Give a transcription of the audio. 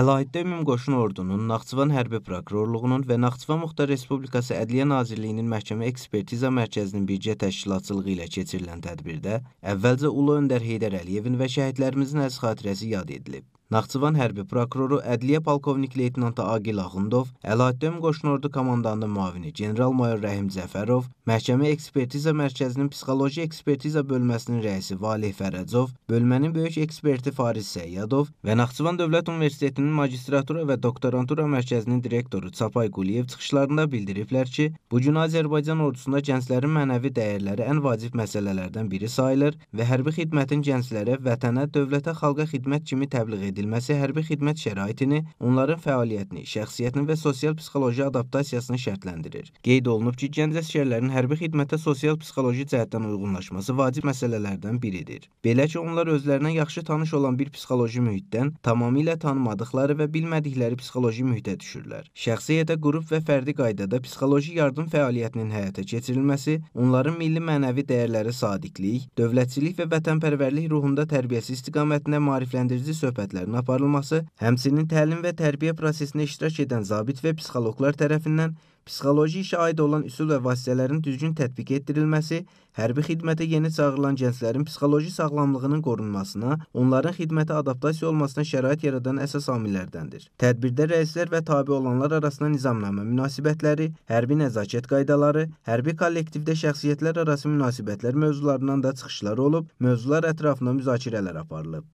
Əlahiddə Ümumqoşun Ordunun, Naxçıvan Hərbi Prokurorluğunun və Naxçıvan Muxtar Respublikası Ədliyyə Nazirliyinin Məhkəmə Ekspertiza Mərkəzinin birgə təşkilatçılığı ilə keçirilən tədbirdə əvvəlcə Ulu Öndər Heydər Əliyevin və şəhidlərimizin əziz xatirəsi yad edilib. Naxçıvan hərbi prokuroru Ədliyyə polkovnik leytenantı Aqil Ağındov, Əlahəddin Qoşunordu komandanının müavini general-mayor Rəhim Zəfərov, Məhkəmə Ekspertiza Mərkəzinin Psixoloji Ekspertiza bölməsinin rəisi Valeh Fərəcov, bölmənin böyük eksperti Fariz Səyyadov və Naxçıvan Dövlət Universitetinin magistratura və doktorantura mərkəzinin direktoru Çapay Quliyev çıxışlarında bildiriblər ki, bu gün Azərbaycan ordusunda gənclərin mənəvi dəyərləri ən vacib məsələlərdən biri sayılır və hərbi xidmətin gənclərə, vətənə, dövlətə, xalqa xidmət kimi təbliğ edilir edilməsi hərbi xidmət şəraitini, onların fəaliyyətini, şəxsiyyətini və sosial-psixoloji adaptasiyasını şərtləndirir. Qeyd olunub ki, gənc əsgərlərin hərbi xidmətə sosial-psixoloji cəhətdən uyğunlaşması vacib məsələlərdən biridir. Belə ki, onlar özlərinə yaxşı tanış olan bir psixoloji mühitdən tamamilə tanımadıqları və bilmədikləri psixoloji mühitə düşürlər. Şəxsiyyətə qrup və fərdi qaydada psixoloji yardım fəaliyyətinin həyata keçirilməsi, onların milli mənəvi dəyərləri sadiqlik, dövlətçilik və vətənpərvərlik ruhunda tərbiyəsi istiqamətində maarifləndirici söhbətlərin tədqiqatlarının aparılması, həmçinin təlim və tərbiyə prosesində iştirak edən zabit və psixoloqlar tərəfindən psixoloji işə aid olan üsul və vasitələrin düzgün tətbiq etdirilməsi, hərbi xidmətə yeni çağırılan gənclərin psixoloji sağlamlığının qorunmasına, onların xidmətə adaptasiya olmasına şərait yaradan əsas amillərdəndir. Tədbirdə rəislər və tabi olanlar arasında nizamnamə münasibətləri, hərbi nəzakət qaydaları, hərbi kollektivdə şəxsiyyətlər arası münasibətlər mövzularından da çıxışlar olub, mövzular ətrafında müzakirələr aparılıb.